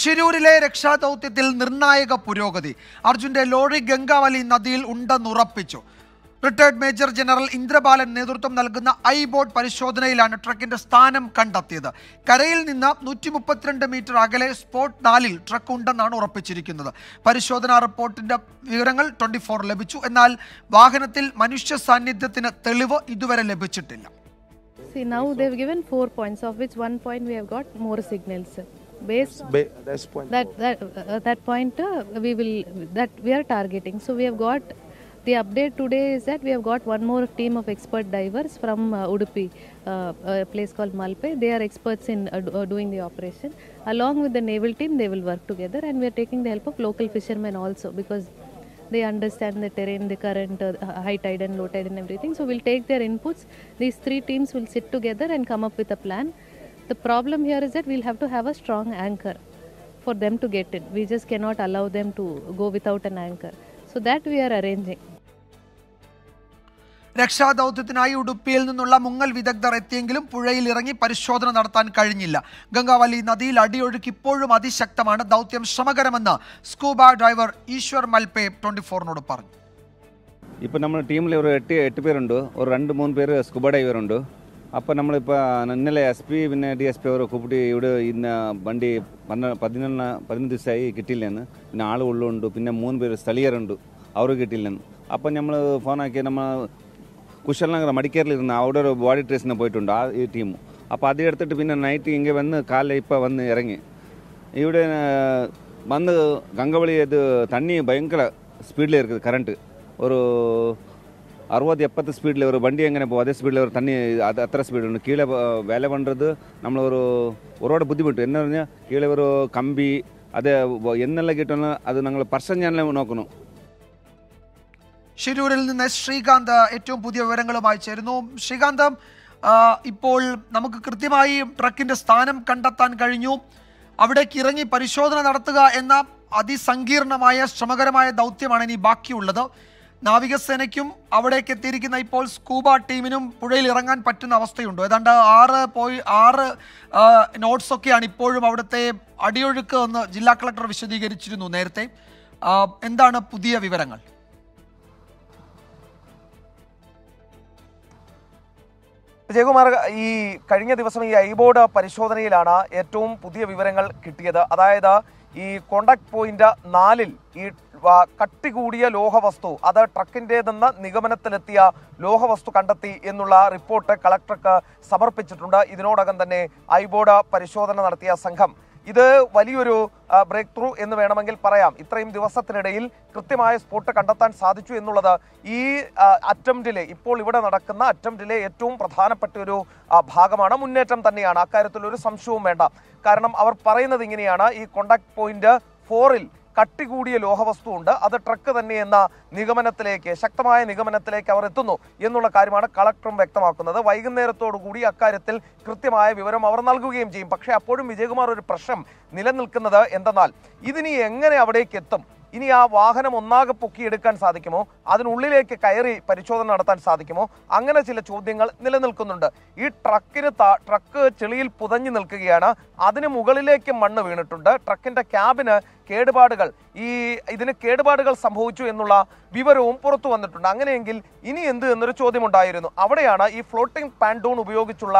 ഷിരൂരിലെ രക്ഷാദൗത്യത്തിൽ നിർണായക പുരോഗതി അർജുൻ്റെ ലോറി ഗംഗാവലി നദിയിൽ ഉണ്ടെന്നുറപ്പിച്ചു റിട്ടയർഡ് മേജർ ജനറൽ ഇന്ദ്രബാലൻ നേതൃത്വം നൽകുന്ന ഐ ബോട്ട് പരിശോധനയിലാണ് ട്രക്കിന്റെ സ്ഥാനം കണ്ടെത്തിയത് കരയിൽ നിന്ന് നൂറ്റി മുപ്പത്തിരണ്ട് മീറ്റർ അകലെ സ്പോട്ട് നാലിൽ ട്രക്ക് ഉണ്ടെന്നാണ് ഉറപ്പിച്ചിരിക്കുന്നത് പരിശോധനാ റിപ്പോർട്ടിന്റെ വിവരങ്ങൾ ട്വന്റി ഫോർ ലഭിച്ചു എന്നാൽ വാഹനത്തിൽ മനുഷ്യ സാന്നിധ്യത്തിന് തെളിവ് ഇതുവരെ ലഭിച്ചിട്ടില്ല See, now they've given four points, of which one point we have got more signals. based that's point that that uh, uh, that point uh, we will that we are targeting so we have got the update today is that we have got one more team of expert divers from uh, Udupi, uh, a place called Malpe. They are experts in uh, uh doing the operation. Along with the naval team, they will work together, and we are taking the help of local fishermen also because they understand the terrain, the current, uh, high tide and low tide, and everything. So we'll take their inputs. These three teams will sit together and come up with a plan. The problem here is that we'll have to have a strong anchor for them to get in. We just cannot allow them to go without an anchor. So that we are arranging. രക്ഷാദൗത്യത്തിനായി ഉടുപ്പിയിൽ നിന്നുള്ള മുങ്ങൽ വിദഗ്ധർ എത്തിയെങ്കിലും പുഴയിൽ ഇറങ്ങി പരിശോധന നടത്താൻ കഴിഞ്ഞില്ല ഗംഗാവലി നദിയിൽ അടിയൊഴുക്ക് ഇപ്പോഴും അതിശക്തമാണ് ദൗത്യം ശ്രമകരമെന്ന് scuba driver Eshwar Malpe twenty ഫോറിനോട് പറഞ്ഞു ഇപ്പോൾ നമ്മുടെ ടീമിൽ ഒരു എട്ട് എട്ട് പേരുണ്ട് ഒരു രണ്ട് മൂന്ന് പേര് സ്കൂബ ഉണ്ട് அப்போ നമ്മൾ ഇപ്പോൾ ഇന്നലെ എസ് പി പിന്നെ ഡി എസ് പി അവരെ കൂപ്പിട്ട് ഇവിടെ ഇന്ന് വണ്ടി പന്ന പതിനൊന്ന് പതിനൊന്ന് ദിവസമായി കിട്ടിയില്ലെന്ന് പിന്നെ ആൾ ഉള്ളുണ്ട് പിന്നെ മൂന്ന് പേര് സ്ഥലീയരുണ്ട് അവർ കിട്ടിയില്ലെന്ന് അപ്പം നമ്മൾ ഫോണാക്കി നമ്മൾ കുശലനഗർ മടിക്കേറിലിരുന്ന് അവിടെ ഒരു ബോഡി ട്രേസിന് പോയിട്ടുണ്ട് ആ ഈ ടീം അപ്പോൾ അത് എടുത്തിട്ട് പിന്നെ നൈറ്റ് ഇങ്ങനെ വന്ന് കാലിൽ ഇപ്പോൾ വന്ന് ഇറങ്ങി ഇവിടെ வந்து கங்கவழி இது தண்ணி பயங்கர ஸ்பீடில் இருக்குது கரண்ட்டு ஒரு അറുപത് எப்பத்து സ്പീഡിൽ ഒരു വണ്ടി എങ്ങനെ പോകും അതേ സ്പീഡിൽ ഒരു தண்ணி അത്ര அத்தனை ஸ்பீடு ஒன்று கீழே வேலை பண்ணுறது ഒരുപാട് ബുദ്ധിമുട്ട് എന്ന് പറഞ്ഞാൽ കീഴെ ഒരു കമ്പി അതേ എന്നെല്ലാം കിട്ടണം അത് ഞങ്ങൾ പർശം ഞാൻ നോക്കണം ഷിരൂരിൽ നിന്ന് ശ്രീകാന്ത് ഏറ്റവും പുതിയ വിവരങ്ങളുമായി ചേരുന്നു ശ്രീകാന്ത് ഇപ്പോൾ നമുക്ക് കൃത്യമായി ട്രക്കിന്റെ സ്ഥാനം കണ്ടെത്താൻ കഴിഞ്ഞു അവിടേക്ക് ഇറങ്ങി പരിശോധന നടത്തുക എന്ന അതിസങ്കീർണമായ ശ്രമകരമായ ദൗത്യമാണ് ഇനി ബാക്കിയുള്ളത് നാവികസേനയ്ക്കും അവിടേക്ക് എത്തിയിരിക്കുന്ന ഇപ്പോൾ സ്കൂബ ടീമിനും പുഴയിൽ ഇറങ്ങാൻ പറ്റുന്ന അവസ്ഥയുണ്ടോ ഏതാണ്ട് ആറ് പോയി ആറ് നോട്ട്സൊക്കെയാണ് ഇപ്പോഴും അവിടുത്തെ അടിയൊഴുക്ക് എന്ന് ജില്ലാ കളക്ടർ വിശദീകരിച്ചിരുന്നു നേരത്തെ എന്താണ് പുതിയ വിവരങ്ങൾ വിജയകുമാർ ഈ കഴിഞ്ഞ ദിവസം ഈ ഐബോർഡ് പരിശോധനയിലാണ് ഏറ്റവും പുതിയ വിവരങ്ങൾ കിട്ടിയത് അതായത് ഈ കോണ്ടാക്ട് പോയിന്റ് നാലിൽ ഈ കട്ടി കൂടിയ ലോഹവസ്തു അത് ട്രക്കിൻ്റേതെന്ന നിഗമനത്തിലെത്തിയ ലോഹവസ്തു കണ്ടെത്തി എന്നുള്ള റിപ്പോർട്ട് കളക്ടർക്ക് സമർപ്പിച്ചിട്ടുണ്ട് ഇതിനോടകം തന്നെ ഐബോർഡ് പരിശോധന നടത്തിയ സംഘം ഇത് വലിയൊരു ബ്രേക്ക് ത്രൂ എന്ന് വേണമെങ്കിൽ പറയാം ഇത്രയും ദിവസത്തിനിടയിൽ കൃത്യമായ സ്പോട്ട് കണ്ടെത്താൻ സാധിച്ചു എന്നുള്ളത് ഈ അറ്റംപ്റ്റിലെ ഇപ്പോൾ ഇവിടെ നടക്കുന്ന അറ്റംപ്റ്റിലെ ഏറ്റവും പ്രധാനപ്പെട്ട ഒരു ഭാഗമാണ് മുന്നേറ്റം തന്നെയാണ് അക്കാര്യത്തിൽ ഒരു സംശയവും വേണ്ട കാരണം അവർ പറയുന്നത് ഇങ്ങനെയാണ് ഈ കോണ്ടാക്ട് പോയിന്റ് ഫോറിൽ കട്ടി കൂടിയ ഉണ്ട് അത് ട്രക്ക് തന്നെ എന്ന നിഗമനത്തിലേക്ക് ശക്തമായ നിഗമനത്തിലേക്ക് അവർ എത്തുന്നു എന്നുള്ള കാര്യമാണ് കളക്ടറും വ്യക്തമാക്കുന്നത് വൈകുന്നേരത്തോടു കൂടി അക്കാര്യത്തിൽ കൃത്യമായ വിവരം അവർ നൽകുകയും ചെയ്യും പക്ഷേ അപ്പോഴും വിജയകുമാർ ഒരു പ്രശ്നം നിലനിൽക്കുന്നത് എന്തെന്നാൽ ഇതിനി എങ്ങനെ അവിടേക്ക് എത്തും ഇനി ആ വാഹനം ഒന്നാകെ പൊക്കിയെടുക്കാൻ സാധിക്കുമോ അതിനുള്ളിലേക്ക് കയറി പരിശോധന നടത്താൻ സാധിക്കുമോ അങ്ങനെ ചില ചോദ്യങ്ങൾ നിലനിൽക്കുന്നുണ്ട് ഈ ട്രക്കിന് ട്രക്ക് ചെളിയിൽ പുതഞ്ഞു നിൽക്കുകയാണ് അതിന് മുകളിലേക്ക് മണ്ണ് വീണിട്ടുണ്ട് ട്രക്കിന്റെ ക്യാബിന് കേടുപാടുകൾ ഈ ഇതിന് കേടുപാടുകൾ സംഭവിച്ചു എന്നുള്ള വിവരവും പുറത്തു വന്നിട്ടുണ്ട് അങ്ങനെയെങ്കിൽ ഇനി എന്ത് എന്നൊരു ചോദ്യമുണ്ടായിരുന്നു അവിടെയാണ് ഈ ഫ്ലോട്ടിംഗ് പാൻഡൂൺ ഉപയോഗിച്ചുള്ള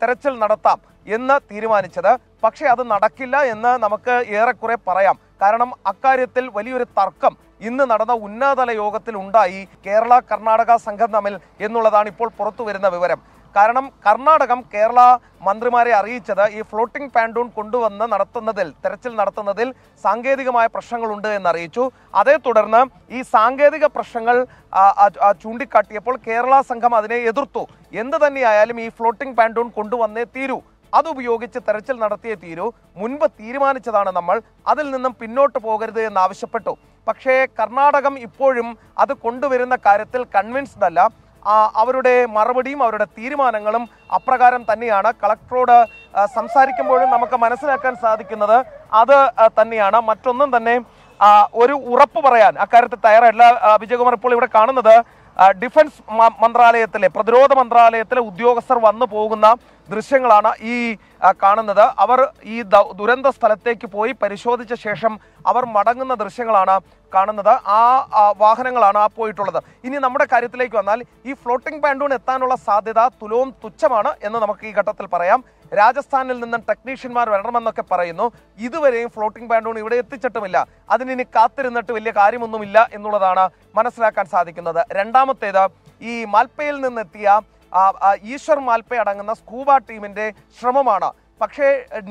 തെരച്ചിൽ നടത്താം എന്ന് തീരുമാനിച്ചത് പക്ഷേ അത് നടക്കില്ല എന്ന് നമുക്ക് ഏറെക്കുറെ പറയാം കാരണം അക്കാര്യത്തിൽ വലിയൊരു തർക്കം ഇന്ന് നടന്ന ഉന്നതതല യോഗത്തിൽ ഉണ്ടായി കേരള കർണാടക സംഘം തമ്മിൽ എന്നുള്ളതാണ് ഇപ്പോൾ പുറത്തു വരുന്ന വിവരം കാരണം കർണാടകം കേരള മന്ത്രിമാരെ അറിയിച്ചത് ഈ ഫ്ലോട്ടിംഗ് പാൻഡൂൺ കൊണ്ടുവന്ന് നടത്തുന്നതിൽ തെരച്ചിൽ നടത്തുന്നതിൽ സാങ്കേതികമായ പ്രശ്നങ്ങളുണ്ട് എന്നറിയിച്ചു അതേ തുടർന്ന് ഈ സാങ്കേതിക പ്രശ്നങ്ങൾ ചൂണ്ടിക്കാട്ടിയപ്പോൾ കേരള സംഘം അതിനെ എതിർത്തു എന്ത് തന്നെയായാലും ഈ ഫ്ലോട്ടിംഗ് പാൻഡൂൺ കൊണ്ടുവന്നേ തീരൂ അതുപയോഗിച്ച് തെരച്ചിൽ നടത്തിയ തീരൂ മുൻപ് തീരുമാനിച്ചതാണ് നമ്മൾ അതിൽ നിന്നും പിന്നോട്ട് പോകരുത് എന്നാവശ്യപ്പെട്ടു പക്ഷേ കർണാടകം ഇപ്പോഴും അത് കൊണ്ടുവരുന്ന കാര്യത്തിൽ കൺവിൻസ്ഡ് അല്ല അവരുടെ മറുപടിയും അവരുടെ തീരുമാനങ്ങളും അപ്രകാരം തന്നെയാണ് കളക്ടറോട് സംസാരിക്കുമ്പോഴും നമുക്ക് മനസ്സിലാക്കാൻ സാധിക്കുന്നത് അത് തന്നെയാണ് മറ്റൊന്നും തന്നെ ഒരു ഉറപ്പ് പറയാൻ അക്കാര്യത്തിൽ തയ്യാറല്ല വിജയകുമാർ ഇപ്പോൾ ഇവിടെ കാണുന്നത് ഡിഫൻസ് മന്ത്രാലയത്തിലെ പ്രതിരോധ മന്ത്രാലയത്തിലെ ഉദ്യോഗസ്ഥർ വന്നു പോകുന്ന ദൃശ്യങ്ങളാണ് ഈ കാണുന്നത് അവർ ഈ ദുരന്ത സ്ഥലത്തേക്ക് പോയി പരിശോധിച്ച ശേഷം അവർ മടങ്ങുന്ന ദൃശ്യങ്ങളാണ് കാണുന്നത് ആ വാഹനങ്ങളാണ് ആ പോയിട്ടുള്ളത് ഇനി നമ്മുടെ കാര്യത്തിലേക്ക് വന്നാൽ ഈ ഫ്ലോട്ടിംഗ് പാൻഡൂൺ എത്താനുള്ള സാധ്യത തുലവും തുച്ഛമാണ് എന്ന് നമുക്ക് ഈ ഘട്ടത്തിൽ പറയാം രാജസ്ഥാനിൽ നിന്നും ടെക്നീഷ്യന്മാർ വരണമെന്നൊക്കെ പറയുന്നു ഇതുവരെയും ഫ്ലോട്ടിംഗ് പാൻഡൂൺ ഇവിടെ എത്തിച്ചിട്ടുമില്ല അതിനിനി കാത്തിരുന്നിട്ട് വലിയ കാര്യമൊന്നുമില്ല എന്നുള്ളതാണ് മനസ്സിലാക്കാൻ സാധിക്കുന്നത് രണ്ടാമത്തേത് ഈ മാൽപ്പയിൽ നിന്നെത്തിയ ഈശ്വർ മാൽപ്പ അടങ്ങുന്ന സ്കൂബ ടീമിന്റെ ശ്രമമാണ് പക്ഷേ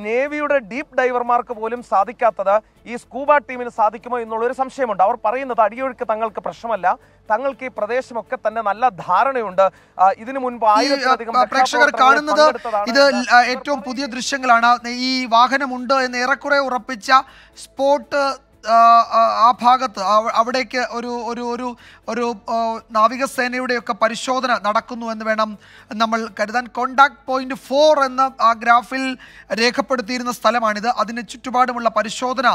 നേവിയുടെ ഡീപ്പ് ഡൈവർമാർക്ക് പോലും സാധിക്കാത്തത് ഈ സ്കൂബ ടീമിന് സാധിക്കുമോ എന്നുള്ളൊരു സംശയമുണ്ട് അവർ പറയുന്നത് അടിയൊഴുക്ക് തങ്ങൾക്ക് പ്രശ്നമല്ല തങ്ങൾക്ക് ഈ പ്രദേശമൊക്കെ തന്നെ നല്ല ധാരണയുണ്ട് ഇതിനു മുൻപ് ആയിരത്തിലധികം പ്രേക്ഷകർ കാണുന്നത് ഇത് ഏറ്റവും പുതിയ ദൃശ്യങ്ങളാണ് ഈ വാഹനമുണ്ട് എന്ന് ഏറെക്കുറെ ഉറപ്പിച്ച സ്പോട്ട് ആ ഭാഗത്ത് അവിടേക്ക് ഒരു ഒരു ഒരു ഒരു നാവികസേനയുടെയൊക്കെ പരിശോധന നടക്കുന്നു എന്ന് വേണം നമ്മൾ കരുതാൻ കോണ്ടാക്ട് പോയിന്റ് ഫോർ എന്ന ആ ഗ്രാഫിൽ രേഖപ്പെടുത്തിയിരുന്ന സ്ഥലമാണിത് അതിന് ചുറ്റുപാടുമുള്ള പരിശോധന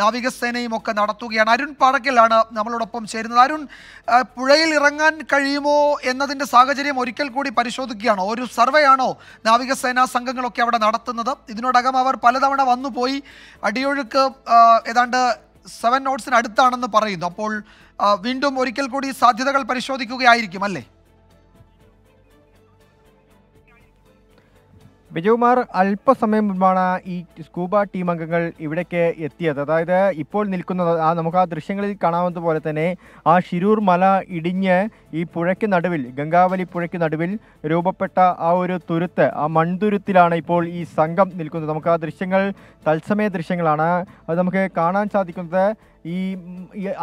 നാവികസേനയും ഒക്കെ നടത്തുകയാണ് അരുൺ പാടക്കലാണ് നമ്മളോടൊപ്പം ചേരുന്നത് അരുൺ പുഴയിൽ ഇറങ്ങാൻ കഴിയുമോ എന്നതിൻ്റെ സാഹചര്യം ഒരിക്കൽ കൂടി പരിശോധിക്കുകയാണോ ഒരു സർവേ ആണോ നാവികസേനാ സംഘങ്ങളൊക്കെ അവിടെ നടത്തുന്നത് ഇതിനോടകം അവർ പലതവണ വന്നുപോയി അടിയൊഴുക്ക് ഏതാണ്ട് സെവൻ നോട്ട്സിന് അടുത്താണെന്ന് പറയുന്നു അപ്പോൾ വീണ്ടും ഒരിക്കൽ കൂടി സാധ്യതകൾ പരിശോധിക്കുകയായിരിക്കും അല്ലേ വിജയകുമാർ അല്പസമയം മുമ്പാണ് ഈ സ്കൂബ ടീം അംഗങ്ങൾ ഇവിടേക്ക് എത്തിയത് അതായത് ഇപ്പോൾ നിൽക്കുന്നത് ആ നമുക്ക് ആ ദൃശ്യങ്ങളിൽ കാണാവുന്നത് പോലെ തന്നെ ആ ശിരൂർ മല ഇടിഞ്ഞ് ഈ പുഴയ്ക്ക് നടുവിൽ ഗംഗാവലി പുഴയ്ക്ക് നടുവിൽ രൂപപ്പെട്ട ആ ഒരു തുരുത്ത് ആ മൺതുരുത്തിലാണ് ഇപ്പോൾ ഈ സംഘം നിൽക്കുന്നത് നമുക്ക് ആ ദൃശ്യങ്ങൾ തത്സമയ ദൃശ്യങ്ങളാണ് അത് നമുക്ക് കാണാൻ സാധിക്കുന്നത് ഈ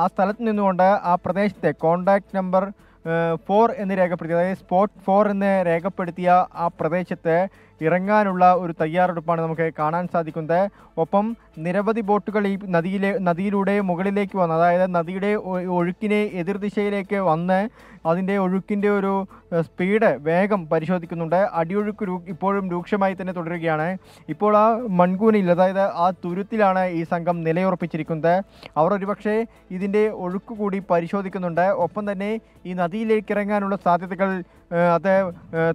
ആ സ്ഥലത്ത് നിന്നുകൊണ്ട് ആ പ്രദേശത്തെ കോണ്ടാക്ട് നമ്പർ ഫോർ എന്ന് രേഖപ്പെടുത്തി അതായത് സ്പോട്ട് ഫോർ എന്ന് രേഖപ്പെടുത്തിയ ആ പ്രദേശത്ത് ഇറങ്ങാനുള്ള ഒരു തയ്യാറെടുപ്പാണ് നമുക്ക് കാണാൻ സാധിക്കുന്നത് ഒപ്പം നിരവധി ബോട്ടുകൾ ഈ നദിയിലെ നദിയിലൂടെ മുകളിലേക്ക് വന്ന് അതായത് നദിയുടെ ഒഴുക്കിനെ എതിർദിശയിലേക്ക് വന്ന് അതിൻ്റെ ഒഴുക്കിൻ്റെ ഒരു സ്പീഡ് വേഗം പരിശോധിക്കുന്നുണ്ട് അടിയൊഴുക്ക് ഇപ്പോഴും രൂക്ഷമായി തന്നെ തുടരുകയാണ് ഇപ്പോൾ ആ മൺകൂനയിൽ അതായത് ആ തുരുത്തിലാണ് ഈ സംഘം നിലയുറപ്പിച്ചിരിക്കുന്നത് അവർ ഒരുപക്ഷെ ഇതിൻ്റെ ഒഴുക്ക് കൂടി പരിശോധിക്കുന്നുണ്ട് ഒപ്പം തന്നെ ഈ നദിയിലേക്ക് ഇറങ്ങാനുള്ള സാധ്യതകൾ അത്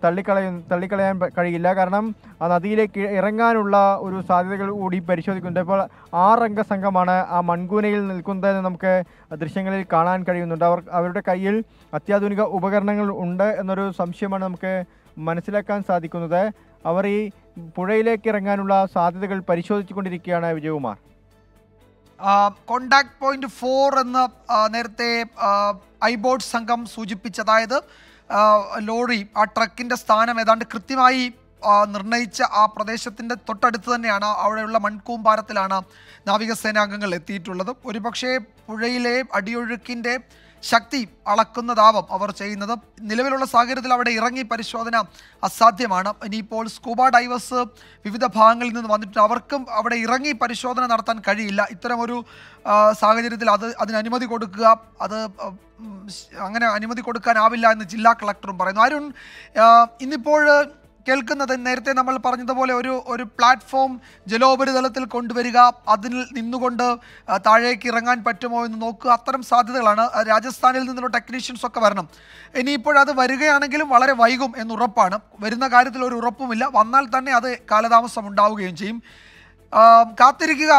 തള്ളിക്കളയ തള്ളിക്കളയാൻ കഴിയില്ല കാരണം കാരണം നദിയിലേക്ക് ഇറങ്ങാനുള്ള ഒരു സാധ്യതകൾ കൂടി പരിശോധിക്കുന്നുണ്ട് ഇപ്പോൾ ആറംഗ സംഘമാണ് ആ മൺകൂനയിൽ നിൽക്കുന്നതെന്ന് നമുക്ക് ദൃശ്യങ്ങളിൽ കാണാൻ കഴിയുന്നുണ്ട് അവർ അവരുടെ കയ്യിൽ അത്യാധുനിക ഉപകരണങ്ങൾ ഉണ്ട് എന്നൊരു സംശയമാണ് നമുക്ക് മനസ്സിലാക്കാൻ സാധിക്കുന്നത് അവർ ഈ പുഴയിലേക്ക് ഇറങ്ങാനുള്ള സാധ്യതകൾ പരിശോധിച്ചുകൊണ്ടിരിക്കുകയാണ് വിജയകുമാർ കോണ്ടാക്ട് പോയിന്റ് ഫോർ എന്ന് നേരത്തെ ഐബോർഡ് സംഘം സൂചിപ്പിച്ചതായത് ലോറി ആ ട്രക്കിൻ്റെ സ്ഥാനം ഏതാണ്ട് കൃത്യമായി നിർണയിച്ച ആ പ്രദേശത്തിൻ്റെ തൊട്ടടുത്ത് തന്നെയാണ് അവിടെയുള്ള മൺകൂമ്പാരത്തിലാണ് നാവികസേനാംഗങ്ങൾ എത്തിയിട്ടുള്ളത് ഒരുപക്ഷേ പുഴയിലെ അടിയൊഴുക്കിൻ്റെ ശക്തി അളക്കുന്നതാവും അവർ ചെയ്യുന്നത് നിലവിലുള്ള സാഹചര്യത്തിൽ അവിടെ ഇറങ്ങി പരിശോധന അസാധ്യമാണ് ഇനിയിപ്പോൾ സ്കൂബ ഡൈവേഴ്സ് വിവിധ ഭാഗങ്ങളിൽ നിന്ന് വന്നിട്ടുണ്ട് അവർക്കും അവിടെ ഇറങ്ങി പരിശോധന നടത്താൻ കഴിയില്ല ഇത്തരമൊരു സാഹചര്യത്തിൽ അത് അതിന് അനുമതി കൊടുക്കുക അത് അങ്ങനെ അനുമതി കൊടുക്കാനാവില്ല എന്ന് ജില്ലാ കളക്ടറും പറയുന്നു അരുൺ ഇന്നിപ്പോൾ കേൾക്കുന്നത് നേരത്തെ നമ്മൾ പറഞ്ഞതുപോലെ ഒരു ഒരു പ്ലാറ്റ്ഫോം ജലോപരിതലത്തിൽ കൊണ്ടുവരിക അതിൽ നിന്നുകൊണ്ട് താഴേക്ക് ഇറങ്ങാൻ പറ്റുമോ എന്ന് നോക്കുക അത്തരം സാധ്യതകളാണ് രാജസ്ഥാനിൽ നിന്നുള്ള ടെക്നീഷ്യൻസ് ഒക്കെ വരണം ഇനിയിപ്പോഴത് വരികയാണെങ്കിലും വളരെ വൈകും എന്ന് ഉറപ്പാണ് വരുന്ന കാര്യത്തിൽ ഒരു ഉറപ്പുമില്ല വന്നാൽ തന്നെ അത് കാലതാമസം ഉണ്ടാവുകയും ചെയ്യും കാത്തിരിക്കുക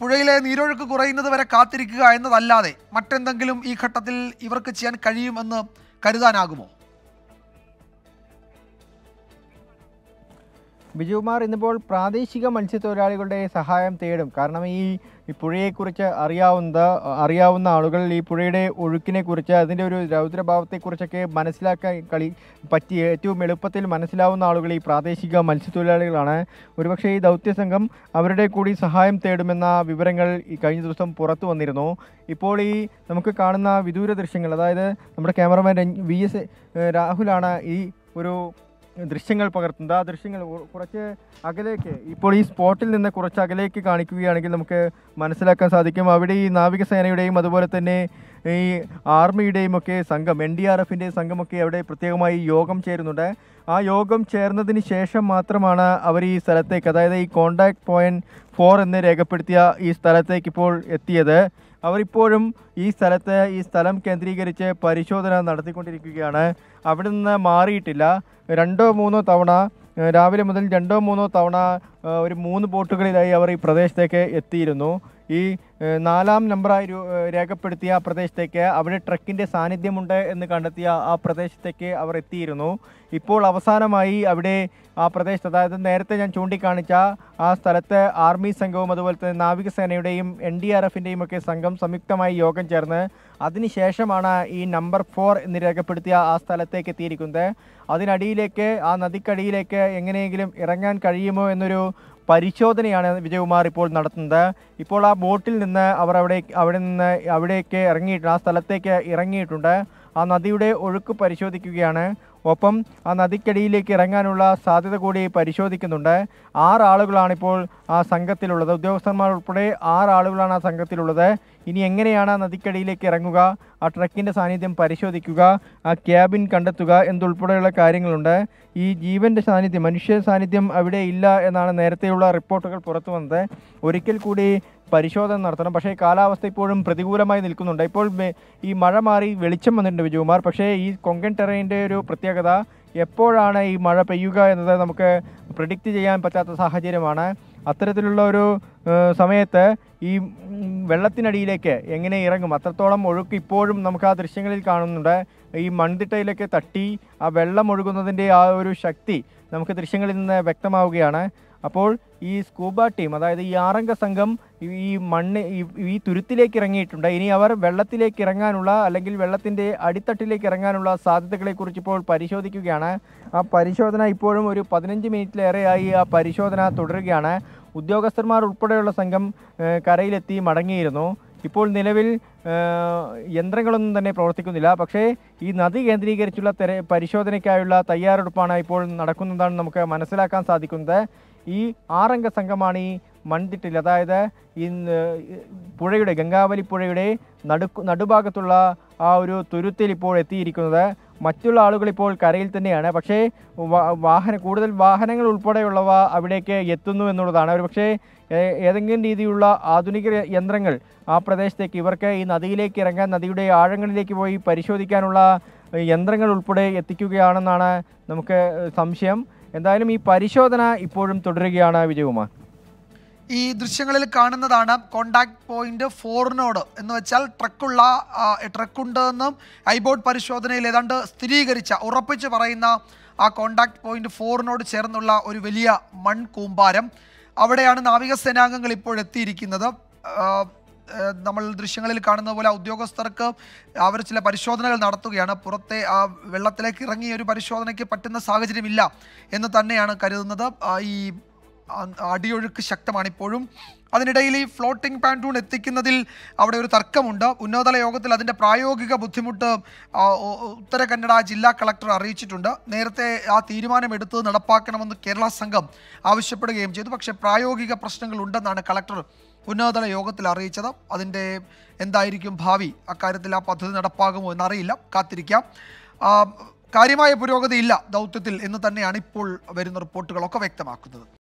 പുഴയിലെ നീരൊഴുക്ക് കുറയുന്നത് വരെ കാത്തിരിക്കുക എന്നതല്ലാതെ മറ്റെന്തെങ്കിലും ഈ ഘട്ടത്തിൽ ഇവർക്ക് ചെയ്യാൻ കഴിയുമെന്ന് കരുതാനാകുമോ ബിജുകുമാർ ഇന്നിപ്പോൾ പ്രാദേശിക മത്സ്യത്തൊഴിലാളികളുടെ സഹായം തേടും കാരണം ഈ പുഴയെക്കുറിച്ച് അറിയാവുന്ന അറിയാവുന്ന ആളുകൾ ഈ പുഴയുടെ കുറിച്ച് അതിൻ്റെ ഒരു രൗദ്രഭാവത്തെക്കുറിച്ചൊക്കെ മനസ്സിലാക്കാൻ കളി പറ്റി ഏറ്റവും എളുപ്പത്തിൽ മനസ്സിലാവുന്ന ആളുകൾ ഈ പ്രാദേശിക മത്സ്യത്തൊഴിലാളികളാണ് ഒരുപക്ഷേ ഈ ദൗത്യസംഘം അവരുടെ കൂടി സഹായം തേടുമെന്ന വിവരങ്ങൾ ഈ കഴിഞ്ഞ ദിവസം പുറത്തു വന്നിരുന്നു ഇപ്പോൾ ഈ നമുക്ക് കാണുന്ന വിദൂര ദൃശ്യങ്ങൾ അതായത് നമ്മുടെ ക്യാമറമാൻ വി എസ് രാഹുലാണ് ഈ ഒരു ദൃശ്യങ്ങൾ പകർത്തുന്നത് ആ ദൃശ്യങ്ങൾ കുറച്ച് അകലേക്ക് ഇപ്പോൾ ഈ സ്പോട്ടിൽ നിന്ന് കുറച്ച് അകലേക്ക് കാണിക്കുകയാണെങ്കിൽ നമുക്ക് മനസ്സിലാക്കാൻ സാധിക്കും അവിടെ ഈ നാവികസേനയുടെയും അതുപോലെ തന്നെ ഈ ആർമിയുടെയും ഒക്കെ സംഘം എൻ ഡി ആർ എഫിൻ്റെ സംഘമൊക്കെ അവിടെ പ്രത്യേകമായി യോഗം ചേരുന്നുണ്ട് ആ യോഗം ചേർന്നതിന് ശേഷം മാത്രമാണ് അവർ ഈ സ്ഥലത്തേക്ക് അതായത് ഈ കോണ്ടാക്ട് പോയിൻറ്റ് ഫോർ എന്ന് രേഖപ്പെടുത്തിയ ഈ സ്ഥലത്തേക്ക് ഇപ്പോൾ എത്തിയത് അവരിപ്പോഴും ഈ സ്ഥലത്ത് ഈ സ്ഥലം കേന്ദ്രീകരിച്ച് പരിശോധന നടത്തിക്കൊണ്ടിരിക്കുകയാണ് അവിടെ നിന്ന് മാറിയിട്ടില്ല രണ്ടോ മൂന്നോ തവണ രാവിലെ മുതൽ രണ്ടോ മൂന്നോ തവണ ഒരു മൂന്ന് ബോട്ടുകളിലായി അവർ ഈ പ്രദേശത്തേക്ക് എത്തിയിരുന്നു ഈ നാലാം നമ്പറായി രേഖപ്പെടുത്തിയ ആ പ്രദേശത്തേക്ക് അവിടെ ട്രക്കിൻ്റെ സാന്നിധ്യമുണ്ട് എന്ന് കണ്ടെത്തിയ ആ പ്രദേശത്തേക്ക് അവർ എത്തിയിരുന്നു ഇപ്പോൾ അവസാനമായി അവിടെ ആ പ്രദേശത്ത് അതായത് നേരത്തെ ഞാൻ ചൂണ്ടിക്കാണിച്ച ആ സ്ഥലത്ത് ആർമി സംഘവും അതുപോലെ തന്നെ നാവികസേനയുടെയും എൻ ഡി ആർ എഫിൻ്റെയും ഒക്കെ സംഘം സംയുക്തമായി യോഗം ചേർന്ന് അതിനുശേഷമാണ് ഈ നമ്പർ ഫോർ എന്ന് രേഖപ്പെടുത്തിയ ആ സ്ഥലത്തേക്ക് എത്തിയിരിക്കുന്നത് അതിനടിയിലേക്ക് ആ നദിക്കടിയിലേക്ക് എങ്ങനെയെങ്കിലും ഇറങ്ങാൻ കഴിയുമോ എന്നൊരു പരിശോധനയാണ് വിജയകുമാർ ഇപ്പോൾ നടത്തുന്നത് ഇപ്പോൾ ആ ബോട്ടിൽ നിന്ന് അവർ അവിടെ അവിടെ നിന്ന് അവിടേക്ക് ഇറങ്ങിയിട്ടുണ്ട് ആ സ്ഥലത്തേക്ക് ഇറങ്ങിയിട്ടുണ്ട് ആ നദിയുടെ ഒഴുക്ക് പരിശോധിക്കുകയാണ് ഒപ്പം ആ നദിക്കടിയിലേക്ക് ഇറങ്ങാനുള്ള സാധ്യത കൂടി പരിശോധിക്കുന്നുണ്ട് ആറ് ആ സംഘത്തിലുള്ളത് ഉദ്യോഗസ്ഥന്മാർ ഉൾപ്പെടെ ആറ് ആളുകളാണ് ആ സംഘത്തിലുള്ളത് ഇനി എങ്ങനെയാണ് നദിക്കടിയിലേക്ക് ഇറങ്ങുക ആ ട്രക്കിൻ്റെ സാന്നിധ്യം പരിശോധിക്കുക ആ ക്യാബിൻ കണ്ടെത്തുക എന്തുൾപ്പെടെയുള്ള കാര്യങ്ങളുണ്ട് ഈ ജീവൻ്റെ സാന്നിധ്യം മനുഷ്യ സാന്നിധ്യം അവിടെ ഇല്ല എന്നാണ് നേരത്തെയുള്ള റിപ്പോർട്ടുകൾ പുറത്തു വന്നത് ഒരിക്കൽ കൂടി പരിശോധന നടത്തണം പക്ഷേ കാലാവസ്ഥ ഇപ്പോഴും പ്രതികൂലമായി നിൽക്കുന്നുണ്ട് ഇപ്പോൾ ഈ മഴ മാറി വെളിച്ചം വന്നിട്ടുണ്ട് വിജയകുമാർ പക്ഷേ ഈ കൊങ്കൺ ടെറൈൻ്റെ ഒരു പ്രത്യേകത എപ്പോഴാണ് ഈ മഴ പെയ്യുക എന്നത് നമുക്ക് പ്രിഡിക്റ്റ് ചെയ്യാൻ പറ്റാത്ത സാഹചര്യമാണ് അത്തരത്തിലുള്ള ഒരു സമയത്ത് ഈ വെള്ളത്തിനടിയിലേക്ക് എങ്ങനെ ഇറങ്ങും അത്രത്തോളം ഒഴുക്ക് ഇപ്പോഴും നമുക്ക് ആ ദൃശ്യങ്ങളിൽ കാണുന്നുണ്ട് ഈ മൺതിട്ടയിലൊക്കെ തട്ടി ആ വെള്ളം ഒഴുകുന്നതിൻ്റെ ആ ഒരു ശക്തി നമുക്ക് ദൃശ്യങ്ങളിൽ നിന്ന് വ്യക്തമാവുകയാണ് അപ്പോൾ ഈ സ്കൂബ ടീം അതായത് ഈ ആറംഗ സംഘം ഈ മണ്ണ് ഈ തുരുത്തിലേക്ക് ഇറങ്ങിയിട്ടുണ്ട് ഇനി അവർ വെള്ളത്തിലേക്ക് ഇറങ്ങാനുള്ള അല്ലെങ്കിൽ വെള്ളത്തിൻ്റെ അടിത്തട്ടിലേക്ക് ഇറങ്ങാനുള്ള സാധ്യതകളെക്കുറിച്ച് ഇപ്പോൾ പരിശോധിക്കുകയാണ് ആ പരിശോധന ഇപ്പോഴും ഒരു പതിനഞ്ച് മിനിറ്റിലേറെയായി ആ പരിശോധന തുടരുകയാണ് ഉദ്യോഗസ്ഥന്മാർ ഉൾപ്പെടെയുള്ള സംഘം കരയിലെത്തി മടങ്ങിയിരുന്നു ഇപ്പോൾ നിലവിൽ യന്ത്രങ്ങളൊന്നും തന്നെ പ്രവർത്തിക്കുന്നില്ല പക്ഷേ ഈ നദി കേന്ദ്രീകരിച്ചുള്ള തെര പരിശോധനയ്ക്കായുള്ള തയ്യാറെടുപ്പാണ് ഇപ്പോൾ നടക്കുന്നതാണ് നമുക്ക് മനസ്സിലാക്കാൻ സാധിക്കുന്നത് ഈ ആറംഗ സംഘമാണ് ഈ മൺതിട്ടിൽ അതായത് ഈ പുഴയുടെ ഗംഗാവലി പുഴയുടെ നടുക്കു നടുഭാഗത്തുള്ള ആ ഒരു തുരുത്തിൽ ഇപ്പോൾ എത്തിയിരിക്കുന്നത് മറ്റുള്ള ആളുകൾ ഇപ്പോൾ കരയിൽ തന്നെയാണ് പക്ഷേ വാഹന കൂടുതൽ വാഹനങ്ങൾ ഉൾപ്പെടെയുള്ളവ അവിടേക്ക് എത്തുന്നു എന്നുള്ളതാണ് ഒരു പക്ഷേ ഏതെങ്കിലും രീതിയിലുള്ള ആധുനിക യന്ത്രങ്ങൾ ആ പ്രദേശത്തേക്ക് ഇവർക്ക് ഈ നദിയിലേക്ക് ഇറങ്ങാൻ നദിയുടെ ആഴങ്ങളിലേക്ക് പോയി പരിശോധിക്കാനുള്ള യന്ത്രങ്ങൾ ഉൾപ്പെടെ എത്തിക്കുകയാണെന്നാണ് നമുക്ക് സംശയം എന്തായാലും ഈ പരിശോധന ഇപ്പോഴും തുടരുകയാണ് വിജയകുമാർ ഈ ദൃശ്യങ്ങളിൽ കാണുന്നതാണ് കോണ്ടാക്ട് പോയിന്റ് ഫോറിനോട് എന്ന് വെച്ചാൽ ട്രക്കുള്ള ട്രക്കുണ്ടെന്നും ഐബോർഡ് പരിശോധനയിൽ ഏതാണ്ട് സ്ഥിരീകരിച്ച ഉറപ്പിച്ച് പറയുന്ന ആ കോണ്ടാക്ട് പോയിന്റ് ഫോറിനോട് ചേർന്നുള്ള ഒരു വലിയ മൺകൂമ്പാരം അവിടെയാണ് നാവികസേനാംഗങ്ങൾ ഇപ്പോൾ എത്തിയിരിക്കുന്നത് നമ്മൾ ദൃശ്യങ്ങളിൽ കാണുന്ന പോലെ ഉദ്യോഗസ്ഥർക്ക് അവർ ചില പരിശോധനകൾ നടത്തുകയാണ് പുറത്തെ ആ വെള്ളത്തിലേക്ക് ഇറങ്ങിയ ഒരു പരിശോധനയ്ക്ക് പറ്റുന്ന സാഹചര്യമില്ല എന്ന് തന്നെയാണ് കരുതുന്നത് ഈ അടിയൊഴുക്ക് ശക്തമാണ് ഇപ്പോഴും അതിനിടയിൽ ഈ ഫ്ലോട്ടിംഗ് പാൻറ്റൂൺ എത്തിക്കുന്നതിൽ അവിടെ ഒരു തർക്കമുണ്ട് ഉന്നതതല യോഗത്തിൽ അതിൻ്റെ പ്രായോഗിക ബുദ്ധിമുട്ട് ഉത്തര കന്നഡ ജില്ലാ കളക്ടർ അറിയിച്ചിട്ടുണ്ട് നേരത്തെ ആ തീരുമാനമെടുത്ത് നടപ്പാക്കണമെന്ന് കേരള സംഘം ആവശ്യപ്പെടുകയും ചെയ്തു പക്ഷേ പ്രായോഗിക പ്രശ്നങ്ങൾ ഉണ്ടെന്നാണ് കളക്ടർ ഉന്നതതല യോഗത്തിൽ അറിയിച്ചത് അതിൻ്റെ എന്തായിരിക്കും ഭാവി അക്കാര്യത്തിൽ ആ പദ്ധതി നടപ്പാകുമോ എന്നറിയില്ല കാത്തിരിക്കാം കാര്യമായ പുരോഗതിയില്ല ദൗത്യത്തിൽ എന്ന് തന്നെയാണ് ഇപ്പോൾ വരുന്ന റിപ്പോർട്ടുകളൊക്കെ വ്യക്തമാക്കുന്നത്